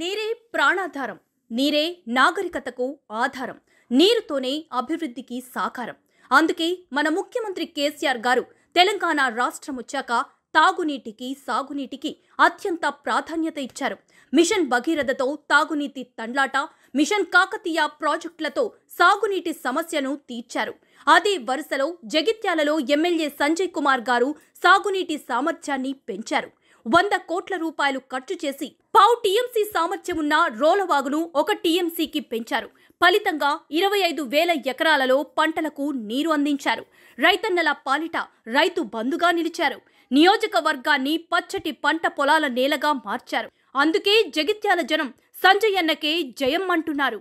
నీరే ప్రాణాధారం నీరే నాగరికతకు ఆధారం నీరుతోనే అభివృద్ధికి సాకారం అందుకే మన ముఖ్యమంత్రి కేసీఆర్ గారు తెలంగాణ రాష్ట్రం వచ్చాక తాగునీటికి సాగునీటికి అత్యంత ప్రాధాన్యత ఇచ్చారు మిషన్ భగీరథతో తాగునీటి తండ్లాట మిషన్ కాకతీయ ప్రాజెక్టులతో సాగునీటి సమస్యను తీర్చారు అదే వరుసలో జగిత్యాలలో ఎమ్మెల్యే సంజయ్ కుమార్ గారు సాగునీటి సామర్థ్యాన్ని పెంచారు వంద కోట్ల రూపాయలు ఖర్చు చేసి పావు టీఎంసీ సామర్థ్యం ఉన్న రోలవాగును ఒక టీఎంసీకి పెంచారు ఫలితంగా ఇరవై ఐదు వేల ఎకరాలలో పంటలకు నీరు అందించారు రైతన్నల పాలిట రైతు బంధుగా నిలిచారు నియోజకవర్గాన్ని పచ్చటి పంట పొలాల నేలగా మార్చారు అందుకే జగిత్యాల జనం సంజయ్ అన్నకే జయం అంటున్నారు